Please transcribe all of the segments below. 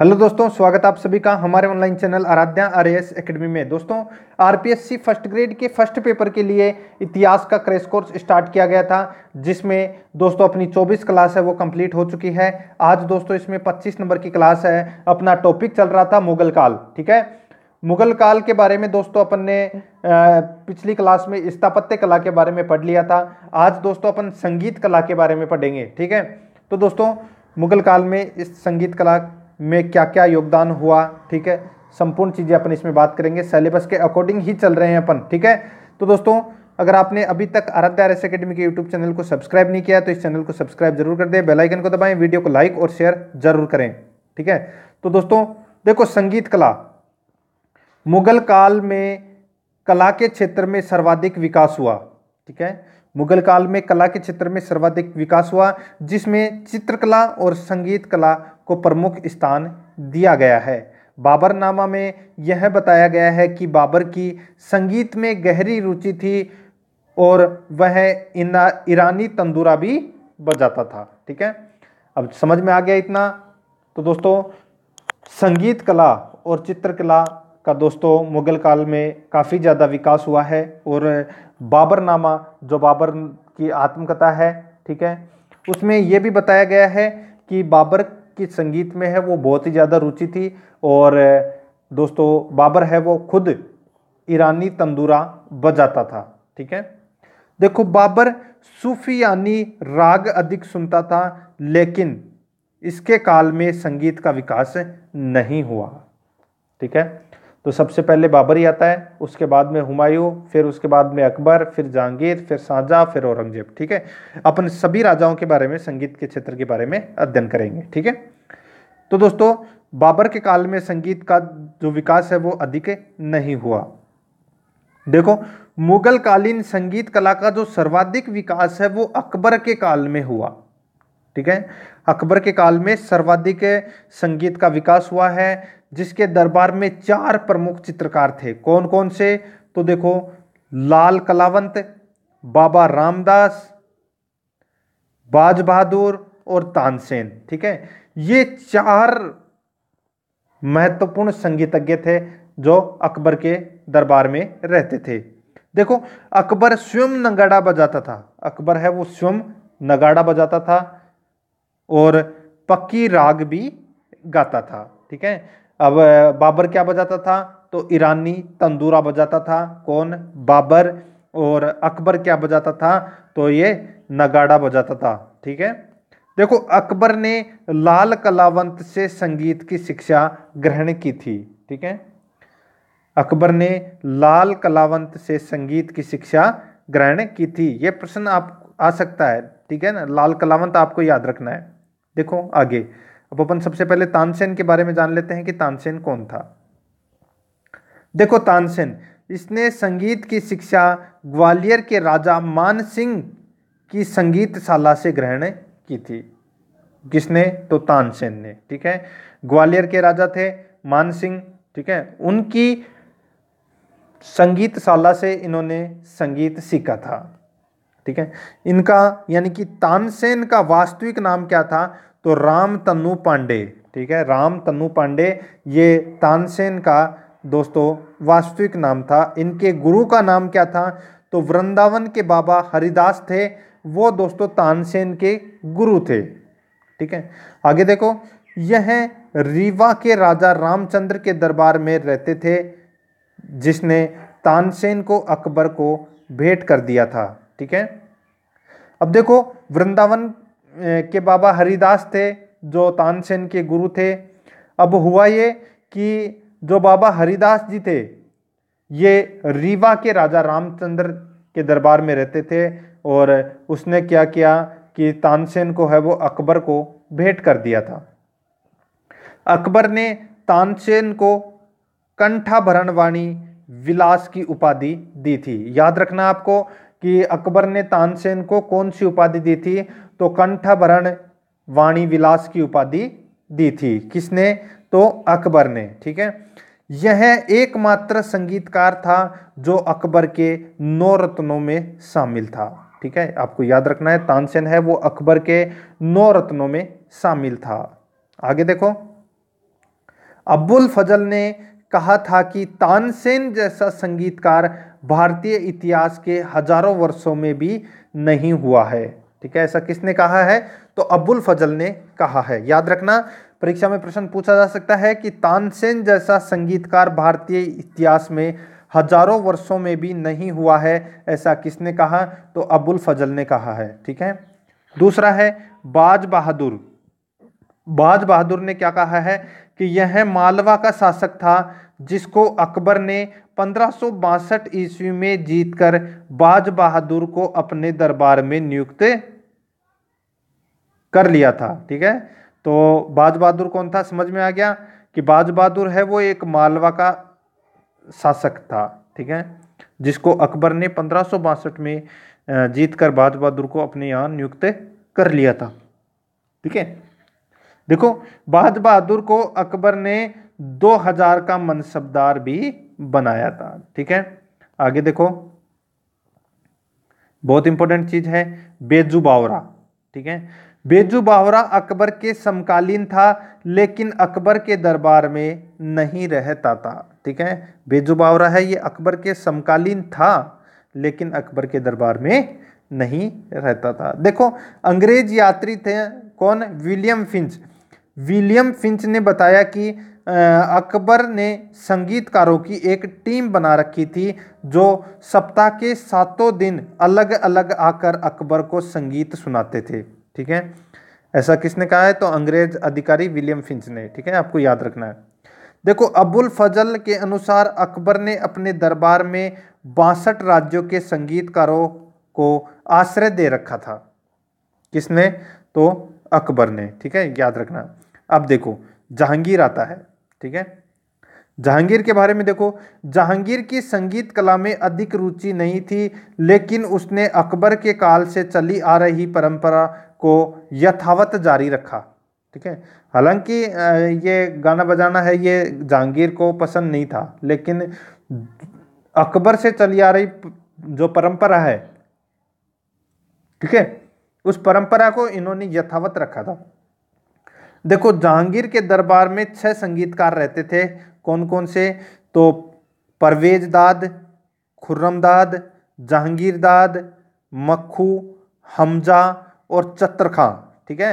hello दोस्तों स्वागत आप सभी का हमारे online channel Aaradhya R S academy में दोस्तों आरपीएससी फर्स्ट ग्रेड के फर्स्ट पेपर के लिए इतिहास का क्रैश कोर्स स्टार्ट किया गया था जिसमें दोस्तों अपनी 24 क्लास है वो कंप्लीट हो चुकी है आज दोस्तों इसमें 25 नंबर की क्लास है अपना टॉपिक चल रहा था मुगल काल ठीक है मुगल काल के बारे में दोस्तों अपन ने पिछली क्लास में स्थापत्य कला के बारे में पढ़ लिया था आज दोस्तों अपन संगीत कला के बारे में पढ़ेंगे ठीक है तो दोस्तों मुगल काल में इस संगीत कला में क्या क्या योगदान हुआ ठीक है संपूर्ण चीज़ें अपन इसमें बात करेंगे सिलेबस के अकॉर्डिंग ही चल रहे हैं अपन ठीक है तो दोस्तों अगर आपने अभी तक आराध्या आर एस अकेडमी के यूट्यूब चैनल को सब्सक्राइब नहीं किया तो इस चैनल को सब्सक्राइब जरूर कर दें बेलाइकन को दबाएं वीडियो को लाइक और शेयर जरूर करें ठीक है तो दोस्तों देखो संगीत कला मुगल काल में कला के क्षेत्र में सर्वाधिक विकास हुआ ठीक है मुगल काल में कला के क्षेत्र में सर्वाधिक विकास हुआ जिसमें चित्रकला और संगीत कला को प्रमुख स्थान दिया गया है बाबरनामा में यह बताया गया है कि बाबर की संगीत में गहरी रुचि थी और वह इना ईरानी तंदूरा भी बजाता था ठीक है अब समझ में आ गया इतना तो दोस्तों संगीत कला और चित्रकला का दोस्तों मुग़ल काल में काफ़ी ज़्यादा विकास हुआ है और बाबरनामा जो बाबर की आत्मकथा है ठीक है उसमें यह भी बताया गया है कि बाबर की संगीत में है वो बहुत ही ज़्यादा रुचि थी और दोस्तों बाबर है वो खुद ईरानी तंदूरा बजाता था ठीक है देखो बाबर सूफियानी राग अधिक सुनता था लेकिन इसके काल में संगीत का विकास नहीं हुआ ठीक है तो सबसे पहले बाबर ही आता है उसके बाद में हुमायूं फिर उसके बाद में अकबर फिर जहांगीर फिर शाहजहाँ फिर औरंगजेब ठीक है अपन सभी राजाओं के बारे में संगीत के क्षेत्र के बारे में अध्ययन करेंगे ठीक है तो दोस्तों बाबर के काल में संगीत का जो विकास है वो अधिक नहीं हुआ देखो मुगल कालीन संगीत कला का जो सर्वाधिक विकास है वो अकबर के काल में हुआ ठीक है अकबर के काल में सर्वाधिक संगीत का विकास हुआ है जिसके दरबार में चार प्रमुख चित्रकार थे कौन कौन से तो देखो लाल कलावंत बाबा रामदास बाज बहादुर और तानसेन ठीक है ये चार महत्वपूर्ण संगीतज्ञ थे जो अकबर के दरबार में रहते थे देखो अकबर स्वयं नगाड़ा बजाता था अकबर है वो स्वयं नगाड़ा बजाता था और पक्की राग भी गाता था ठीक है अब बाबर क्या बजाता था तो ईरानी तंदूरा बजाता था कौन बाबर और अकबर क्या बजाता था तो ये नगाड़ा बजाता था ठीक है देखो अकबर ने लाल कलावंत से संगीत की शिक्षा ग्रहण की थी ठीक है अकबर ने लाल कलावंत से संगीत की शिक्षा ग्रहण की थी ये प्रश्न आप आ सकता है ठीक है ना लाल कलावंत आपको याद रखना है देखो आगे अब अपन सबसे पहले तानसेन के बारे में जान लेते हैं कि तानसेन कौन था देखो तानसेन इसने संगीत की शिक्षा ग्वालियर के राजा मान सिंह की संगीतशाला से ग्रहण की थी किसने तो तानसेन ने ठीक है ग्वालियर के राजा थे मान सिंह ठीक है उनकी संगीतशाला से इन्होंने संगीत सीखा था ठीक है इनका यानी कि तानसेन का वास्तविक नाम क्या था तो राम तनु पांडे ठीक है राम तनु पांडे ये तानसेन का दोस्तों वास्तविक नाम था इनके गुरु का नाम क्या था तो वृंदावन के बाबा हरिदास थे वो दोस्तों तानसेन के गुरु थे ठीक है आगे देखो यह रीवा के राजा रामचंद्र के दरबार में रहते थे जिसने तानसेन को अकबर को भेंट कर दिया था ठीक है अब देखो वृंदावन के बाबा हरिदास थे जो तानसेन के गुरु थे अब हुआ ये कि जो बाबा हरिदास जी थे ये रीवा के राजा रामचंद्र के दरबार में रहते थे और उसने क्या किया कि तानसेन को है वो अकबर को भेंट कर दिया था अकबर ने तानसेन को कंठाभरण वाणी विलास की उपाधि दी थी याद रखना आपको कि अकबर ने तानसेन को कौन सी उपाधि दी थी तो कंठभरण वाणी विलास की उपाधि दी थी किसने तो अकबर ने ठीक है यह एकमात्र संगीतकार था जो अकबर के नौ रत्नों में शामिल था ठीक है आपको याद रखना है तानसेन है वो अकबर के नौ रत्नों में शामिल था आगे देखो अब्बुल फजल ने कहा था कि तानसेन जैसा संगीतकार भारतीय इतिहास के हजारों वर्षों में भी नहीं हुआ है ठीक है ऐसा किसने कहा है तो अबुल फजल ने कहा है याद रखना परीक्षा में प्रश्न पूछा जा सकता है कि तानसेन जैसा संगीतकार भारतीय इतिहास में हजारों वर्षों में भी नहीं हुआ है ऐसा किसने कहा तो अबुल फजल ने कहा है ठीक है दूसरा है बाज बहादुर बाज बहादुर ने क्या कहा है कि यह मालवा का शासक था जिसको अकबर ने पंद्रह ईस्वी में जीतकर बाज बहादुर को अपने दरबार में नियुक्त कर लिया था ठीक है तो बाज बहादुर कौन था समझ में आ गया कि बाज बहादुर है वो एक मालवा का शासक था ठीक है जिसको अकबर ने पंद्रह में जीतकर बाज बहादुर को अपने यहाँ नियुक्त कर लिया था ठीक है देखो बहाद बहादुर को अकबर ने 2000 का मनसबदार भी बनाया था ठीक है आगे देखो बहुत इंपॉर्टेंट चीज है बेजू बावरा ठीक है बेजू बावरा अकबर के समकालीन था लेकिन अकबर के दरबार में नहीं रहता था ठीक है बेजू बावरा है ये अकबर के समकालीन था लेकिन अकबर के दरबार में नहीं रहता था देखो अंग्रेज यात्री थे कौन विलियम फिंच विलियम फिंच ने बताया कि अकबर ने संगीतकारों की एक टीम बना रखी थी जो सप्ताह के सातों दिन अलग अलग आकर अकबर को संगीत सुनाते थे ठीक है ऐसा किसने कहा है तो अंग्रेज अधिकारी विलियम फिंच ने ठीक है आपको याद रखना है देखो अबुल फजल के अनुसार अकबर ने अपने दरबार में बासठ राज्यों के संगीतकारों को आश्रय दे रखा था किसने तो अकबर ने ठीक है याद रखना अब देखो जहांगीर आता है ठीक है जहांगीर के बारे में देखो जहांगीर की संगीत कला में अधिक रुचि नहीं थी लेकिन उसने अकबर के काल से चली आ रही परंपरा को यथावत जारी रखा ठीक है हालांकि ये गाना बजाना है ये जहांगीर को पसंद नहीं था लेकिन अकबर से चली आ रही जो परंपरा है ठीक है उस परंपरा को इन्होंने यथावत रखा था देखो जहांगीर के दरबार में छह संगीतकार रहते थे कौन कौन से तो परवेज दाद खुर्रम दाद जहांगीर दाद मक्खू हमजा और चतर खां ठीक है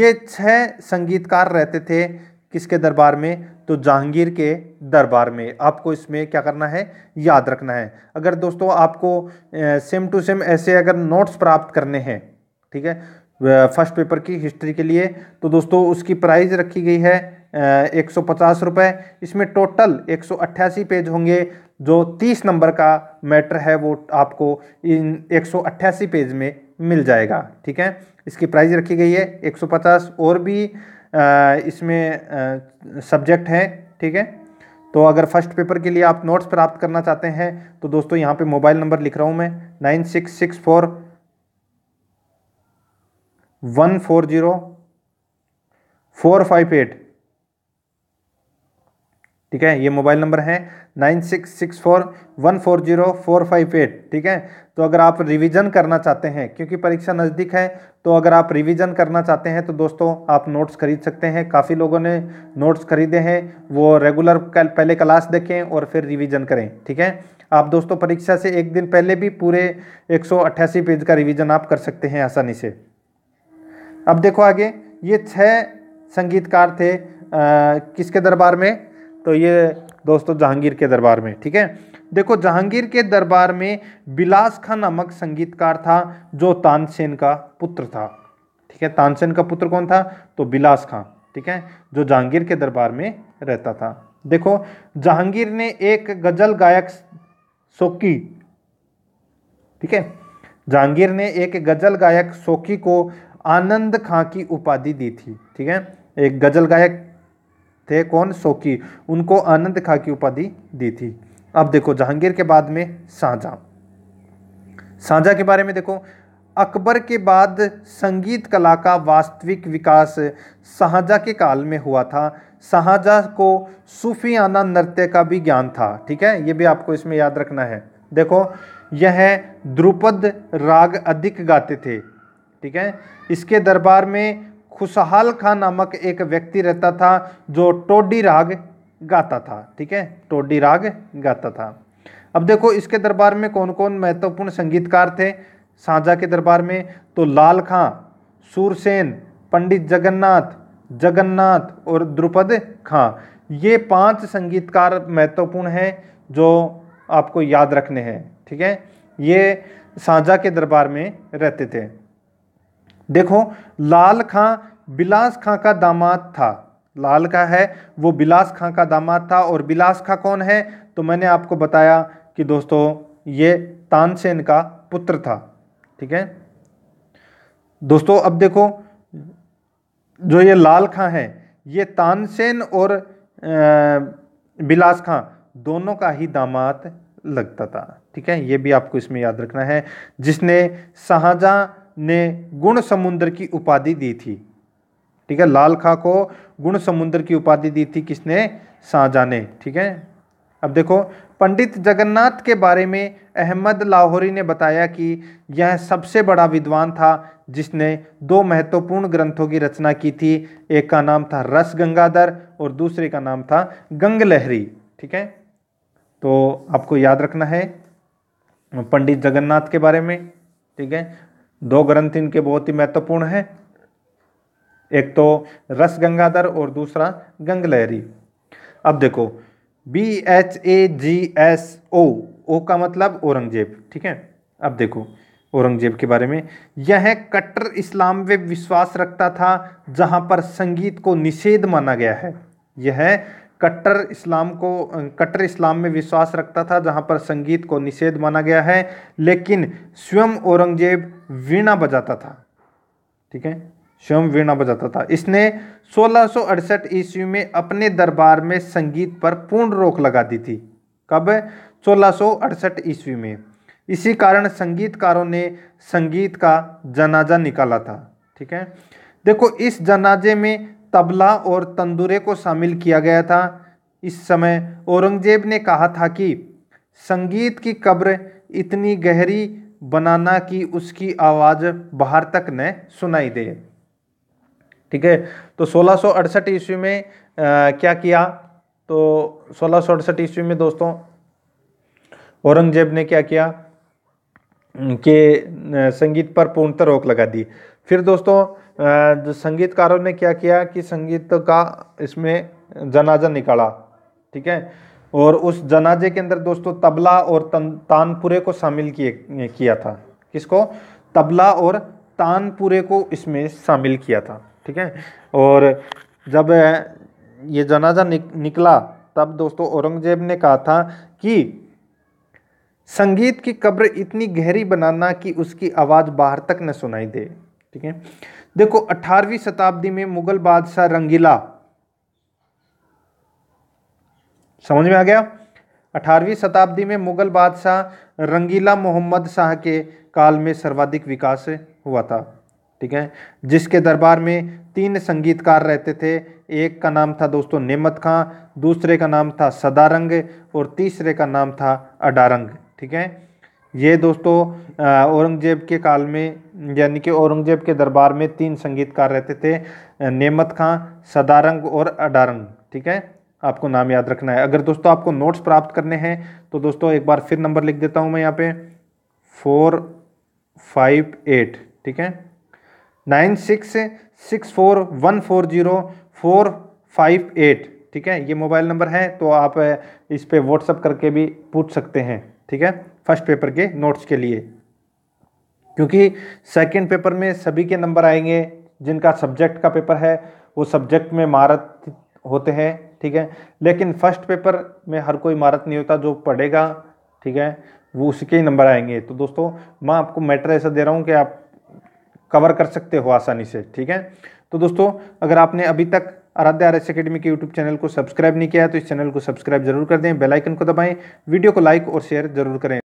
ये छह संगीतकार रहते थे किसके दरबार में तो जहांगीर के दरबार में आपको इसमें क्या करना है याद रखना है अगर दोस्तों आपको सेम टू सेम ऐसे अगर नोट्स प्राप्त करने हैं ठीक है फर्स्ट पेपर की हिस्ट्री के लिए तो दोस्तों उसकी प्राइस रखी गई है एक सौ पचास रुपये इसमें टोटल एक सौ अट्ठासी पेज होंगे जो तीस नंबर का मैटर है वो आपको इन एक सौ अट्ठासी पेज में मिल जाएगा ठीक है इसकी प्राइस रखी गई है एक सौ पचास और भी इसमें सब्जेक्ट हैं ठीक है तो अगर फर्स्ट पेपर के लिए आप नोट्स प्राप्त करना चाहते हैं तो दोस्तों यहाँ पे मोबाइल नंबर लिख रहा हूँ मैं nine six six four one four zero four five eight ठीक है ये मोबाइल नंबर है nine six six four one four zero four five eight ठीक है तो अगर आप रिवीजन करना चाहते हैं क्योंकि परीक्षा नज़दीक है तो अगर आप रिवीजन करना चाहते हैं तो दोस्तों आप नोट्स खरीद सकते हैं काफ़ी लोगों ने नोट्स खरीदे हैं वो रेगुलर कल पहले क्लास देखें और फिर रिवीजन करें ठीक है आप दोस्तों परीक्षा से एक दिन पहले भी पूरे एक पेज का रिविज़न आप कर सकते हैं आसानी से अब देखो आगे ये छह संगीतकार थे आ, किसके दरबार में तो ये दोस्तों जहांगीर के दरबार में ठीक है देखो जहांगीर के दरबार में बिलास खां नामक संगीतकार था जो तानसेन का पुत्र था ठीक है तानसेन का पुत्र कौन था तो बिलास खां ठीक है जो जहांगीर के दरबार में रहता था देखो जहांगीर ने एक गजल गायक सोकी ठीक है जहांगीर ने एक गजल गायक सोकी को आनंद खां की उपाधि दी थी ठीक है एक गजल गायक थे कौन सोकी उनको आनंद खां की उपाधि दी थी अब देखो जहांगीर के बाद में साझा साझा के बारे में देखो अकबर के बाद संगीत कला का वास्तविक विकास शाहजहाँ के काल में हुआ था शाहजहाँ को सूफियाना नृत्य का भी ज्ञान था ठीक है ये भी आपको इसमें याद रखना है देखो यह द्रुपद राग अधिक गाते थे ठीक है इसके दरबार में खुशहाल खां नामक एक व्यक्ति रहता था जो टोडी राग गाता था ठीक है टोडी राग गाता था अब देखो इसके दरबार में कौन कौन महत्वपूर्ण संगीतकार थे साझा के दरबार में तो लाल खां सूरसेन पंडित जगन्नाथ जगन्नाथ और द्रुपद खां ये पांच संगीतकार महत्वपूर्ण हैं जो आपको याद रखने हैं ठीक है ये साझा के दरबार में रहते थे देखो लाल खां बिलास खां का दामाद था लाल का है वो बिलास खां का दामाद था और बिलास खां कौन है तो मैंने आपको बताया कि दोस्तों ये तानसेन का पुत्र था ठीक है दोस्तों अब देखो जो ये लाल खां है ये तानसेन और बिलास खां दोनों का ही दामाद लगता था ठीक है ये भी आपको इसमें याद रखना है जिसने शाहजहाँ ने गुण समुद्र की उपाधि दी थी ठीक है लाल खां को गुण समुद्र की उपाधि दी थी किसने साजा ने ठीक है अब देखो पंडित जगन्नाथ के बारे में अहमद लाहौरी ने बताया कि यह सबसे बड़ा विद्वान था जिसने दो महत्वपूर्ण ग्रंथों की रचना की थी एक का नाम था रस गंगाधर और दूसरे का नाम था गंग लहरी ठीक है तो आपको याद रखना है पंडित जगन्नाथ के बारे में ठीक है दो ग्रंथ इनके बहुत ही महत्वपूर्ण हैं एक तो रस गंगाधर और दूसरा गंगलहरी अब देखो B H A G S O O का मतलब औरंगजेब ठीक है अब देखो औरंगजेब के बारे में यह कट्टर इस्लाम में विश्वास रखता था जहां पर संगीत को निषेध माना गया है यह कट्टर इस्लाम को कट्टर इस्लाम में विश्वास रखता था जहां पर संगीत को निषेध माना गया है लेकिन स्वयं औरंगजेब वीणा बजाता था ठीक है स्वयं वीणा बजाता था इसने सोलह ईस्वी में अपने दरबार में संगीत पर पूर्ण रोक लगा दी थी कब सोलह ईस्वी में इसी कारण संगीतकारों ने संगीत का जनाजा निकाला था ठीक है देखो इस जनाजे में तबला और तंदूरे को शामिल किया गया था इस समय औरंगजेब ने कहा था कि संगीत की कब्र इतनी गहरी बनाना कि उसकी आवाज़ बाहर तक न सुनाई दे ठीक है तो सोलह अड़सठ ईस्वी में आ, क्या किया तो सोलह अड़सठ ईस्वी में दोस्तों औरंगजेब ने क्या किया के संगीत पर पूर्णतः रोक लगा दी फिर दोस्तों संगीतकारों ने क्या किया कि संगीत का इसमें जनाजा निकाला ठीक है और उस जनाजे के अंदर दोस्तों तबला और तानपुरे को शामिल किए किया था किसको तबला और तानपुरे को इसमें शामिल किया था ठीक है और जब ये जनाजा निक, निकला तब दोस्तों औरंगजेब ने कहा था कि संगीत की कब्र इतनी गहरी बनाना कि उसकी आवाज़ बाहर तक न सुनाई दे ठीक है देखो 18वीं शताब्दी में मुगल बादशाह रंगीला समझ में आ गया 18वीं शताब्दी में मुगल बादशाह रंगीला मोहम्मद शाह के काल में सर्वाधिक विकास हुआ था ठीक है जिसके दरबार में तीन संगीतकार रहते थे एक का नाम था दोस्तों नेमत खां दूसरे का नाम था सदारंग और तीसरे का नाम था अडारंग ठीक है ये दोस्तों औरंगज़ेब के काल में यानी कि औरंगज़ेब के दरबार में तीन संगीतकार रहते थे नेमत खां सदारंग और अडारंग ठीक है आपको नाम याद रखना है अगर दोस्तों आपको नोट्स प्राप्त करने हैं तो दोस्तों एक बार फिर नंबर लिख देता हूँ मैं यहाँ पे फोर फाइव एट ठीक है nine six six four one four zero four five eight ठीक है ये मोबाइल नंबर है तो आप इस पर व्हाट्सअप करके भी पूछ सकते हैं ठीक है फर्स्ट पेपर के नोट्स के लिए क्योंकि सेकंड पेपर में सभी के नंबर आएंगे जिनका सब्जेक्ट का पेपर है वो सब्जेक्ट में महारत होते हैं ठीक है लेकिन फर्स्ट पेपर में हर कोई महारत नहीं होता जो पढ़ेगा ठीक है वो उसके ही नंबर आएंगे तो दोस्तों मैं आपको मैटर ऐसा दे रहा हूँ कि आप कवर कर सकते हो आसानी से ठीक है तो दोस्तों अगर आपने अभी तक आराध्या आर एस अकेडमी के यूट्यूब चैनल को सब्सक्राइब नहीं किया है तो इस चैनल को सब्सक्राइब जरूर कर दें बेलाइकन को दबाएँ वीडियो को लाइक और शेयर जरूर करें